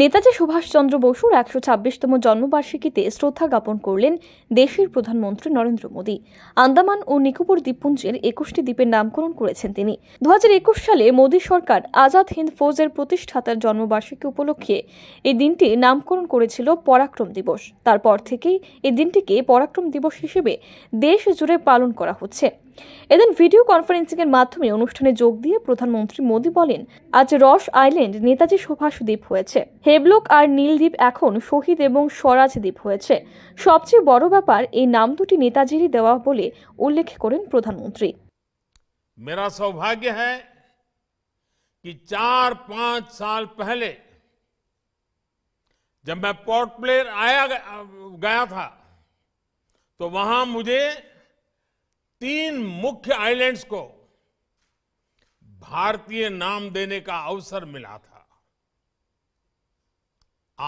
নেতাজি সুভাষচন্দ্র বসুর একশো ছাব্বিশতম জন্মবার্ষিকীতে শ্রদ্ধা জ্ঞাপন করলেন দেশের প্রধানমন্ত্রী নরেন্দ্র মোদী আন্দামান ও নিকোবর দ্বীপপুঞ্জের একুশটি দ্বীপের নামকরণ করেছেন তিনি দু সালে মোদী সরকার আজাদ হিন্দ ফৌজের প্রতিষ্ঠাতার জন্মবার্ষিকী উপলক্ষে এই দিনটি নামকরণ করেছিল পরাক্রম দিবস তারপর থেকেই এই দিনটিকে পরাক্রম দিবস হিসেবে দেশ জুড়ে পালন করা হচ্ছে এদিন ভিডিও কনফারেন্সিং এর মাধ্যমে অনুষ্ঠানে যোগ দিয়ে প্রধানমন্ত্রী মোদী বলেন আজ রস আইল্যান্ড নেতাজি সুভাষ দ্বীপ হয়েছে হেবলক আর নীলদ্বীপ এখন শহীদ এবং স্বরাজ দ্বীপ হয়েছে সবচেয়ে বড় ব্যাপার এই নাম দুটি নেতাজিরই দেওয়া বলে উল্লেখ করেন প্রধানমন্ত্রী মেরা সৌভাগ্য হ্যাঁ কি চার পাঁচ সাল পহলে জব मैं पोर्ट प्लेयर आया गया था तो वहां तीन मुख्य आइलैंड्स को भारतीय नाम देने का अवसर मिला था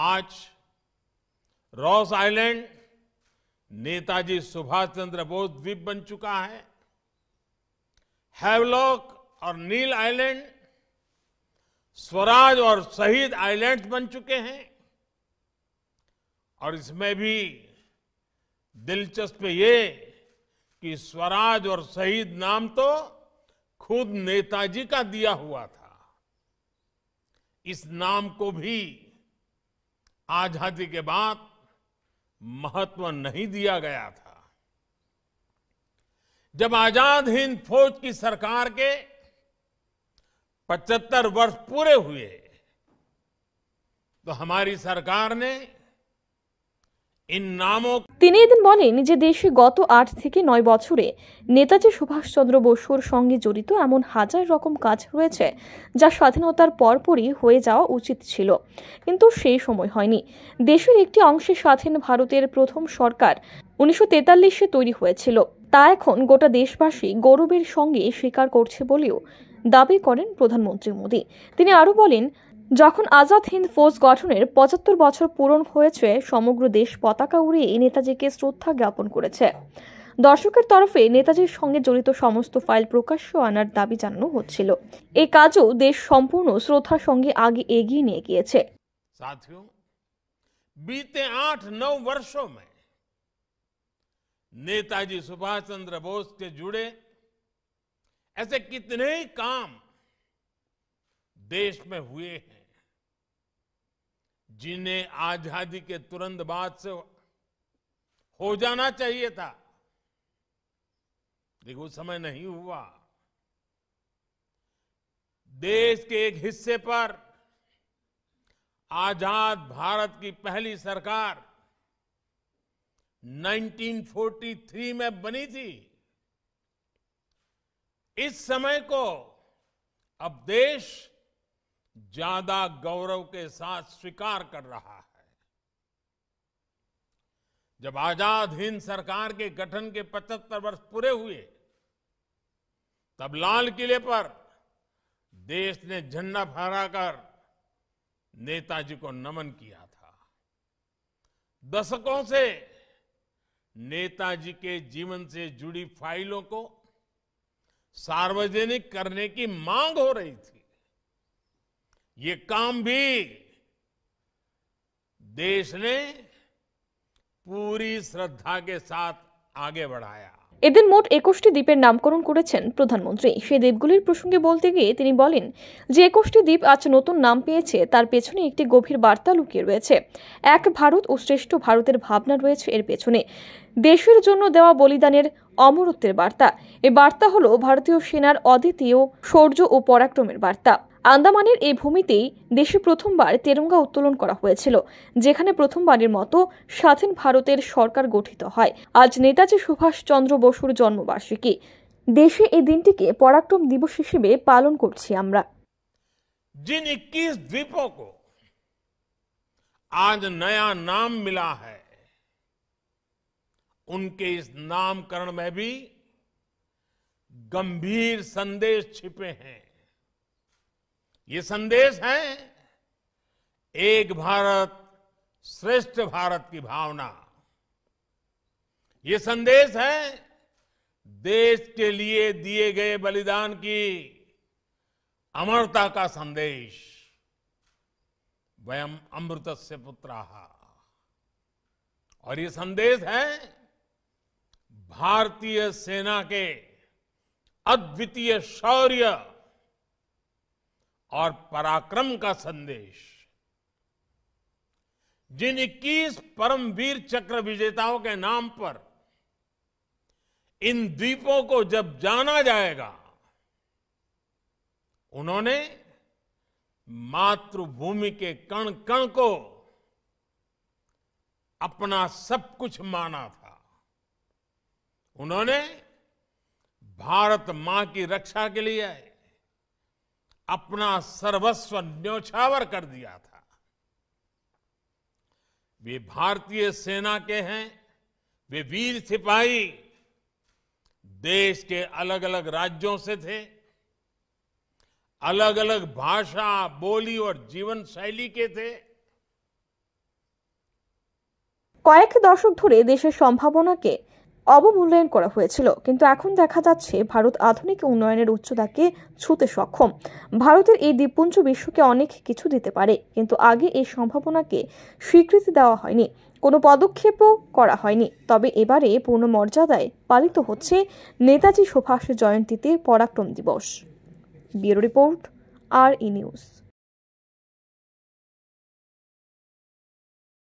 आज रॉस आइलैंड नेताजी सुभाष चंद्र बोस द्वीप बन चुका है हैवलॉक और नील आइलैंड स्वराज और शहीद आइलैंड्स बन चुके हैं और इसमें भी दिलचस्प ये कि स्वराज और शहीद नाम तो खुद नेताजी का दिया हुआ था इस नाम को भी आजादी के बाद महत्व नहीं दिया गया था जब आजाद हिंद फौज की सरकार के 75 वर्ष पूरे हुए तो हमारी सरकार ने তিনি এদিন বলেন যে দেশে গত আট থেকে নয় বছরে নেতাজি সুভাষচন্দ্র বসুর সঙ্গে জড়িত এমন হাজার রকম কাজ রয়েছে যা স্বাধীনতার পরপরই হয়ে যাওয়া উচিত ছিল কিন্তু সেই সময় হয়নি দেশের একটি অংশে স্বাধীন ভারতের প্রথম সরকার উনিশশো তেতাল্লিশে তৈরি হয়েছিল তা এখন গোটা দেশবাসী গৌরবের সঙ্গে স্বীকার করছে বলেও দাবি করেন প্রধানমন্ত্রী মোদী তিনি আরও বলেন যখন আজাদ হিন্দ ফৌজ গঠনের পঁচাত্তর বছর পূরণ হয়েছে সমগ্র দেশ পতাকা উড়িয়ে নেতাজিকে শ্রদ্ধা জ্ঞাপন করেছে দর্শকের তরফে নেতাজির সঙ্গে জড়িত সমস্ত ফাইল প্রকাশ্য আনার দাবি জানানো হচ্ছিল এ কাজও দেশ সম্পূর্ণ শ্রদ্ধার সঙ্গে আগে এগিয়ে নিয়ে গিয়েছে बीते आठ नौ वर्षों में नेताजी सुभाष चंद्र बोस के जुड़े ऐसे कितने काम देश में हुए हैं जिन्हें आजादी के तुरंत बाद से हो जाना चाहिए था लेकिन उस समय नहीं हुआ देश के एक हिस्से पर आजाद भारत की पहली सरकार 1943 में बनी थी इस समय को अब देश ज्यादा गौरव के साथ स्वीकार कर रहा है जब आजाद हिंद सरकार के गठन के 75 वर्ष पूरे हुए तब लाल किले पर देश ने झंडा फहराकर नेताजी को नमन किया था दशकों से नेताजी के जीवन से जुड़ी फाइलों को सार्वजनिक करने की मांग हो रही थी ये काम भी देश ने पूरी श्रद्धा के साथ आगे बढ़ाया এদের মোট একুশটি দ্বীপের নামকরণ করেছেন প্রধানমন্ত্রী সেই দ্বীপগুলির প্রসঙ্গে বলতে গিয়ে তিনি বলেন যে একুশটি দ্বীপ আজ নতুন নাম পেয়েছে তার পেছনে একটি গভীর বার্তা লুকিয়ে রয়েছে এক ভারত ও শ্রেষ্ঠ ভারতের ভাবনা রয়েছে এর পেছনে দেশের জন্য দেওয়া বলিদানের অমরত্বের বার্তা এ বার্তা হল ভারতীয় সেনার অদ্বিতীয় শৌর্য ও পরাক্রমের বার্তা আন্দামানের এই ভূমিতেই দেশে প্রথমবার তেরঙ্গা উত্তোলন করা হয়েছিল যেখানে প্রথমবারের মতো স্বাধীন ভারতের সরকার গঠিত হয় আজ নেতাজি সুভাষচন্দ্র বসুর জন্মবার্ষিকী দেশে এই দিনটিকে পরাক্রম দিবস হিসেবে পালন করছি আমরা जिन इक्कीस द्वीपों को आज नया नाम मिला है उनके इस नामकरण में भी गंभीर संदेश छिपे हैं ये संदेश है एक भारत श्रेष्ठ भारत की भावना ये संदेश है देश के लिए दिए गए बलिदान की अमरता का संदेश वयम अमृत से पुत्र और ये संदेश है भारतीय सेना के अद्वितीय शौर्य और पराक्रम का संदेश जिन इक्कीस परमवीर चक्र विजेताओं के नाम पर इन द्वीपों को जब जाना जाएगा उन्होंने मातृभूमि के कण कण को अपना सब कुछ माना था उन्होंने भारत मां की रक्षा के लिए अपना सर्वस्व न्यौछावर कर दिया था वे भारतीय सेना के हैं वे वीर सिपाही देश के अलग अलग राज्यों से थे अलग अलग भाषा बोली और जीवन शैली के थे কয়েক দশক ধরে দেশের সম্ভাবনাকে অবমূল্যায়ন করা হয়েছিল কিন্তু এখন দেখা যাচ্ছে ভারত আধুনিক উন্নয়নের উচ্চতাকে ছুঁতে সক্ষম ভারতের এই দ্বীপপুঞ্জ বিশ্বকে অনেক কিছু দিতে পারে কিন্তু আগে এই সম্ভাবনাকে স্বীকৃতি দেওয়া হয়নি কোনো পদক্ষেপও করা হয়নি তবে এবারে পূর্ণ মর্যাদায় পালিত হচ্ছে নেতাজি সুভাষ জয়ন্তীতে Parakram Diwas bureau report R E news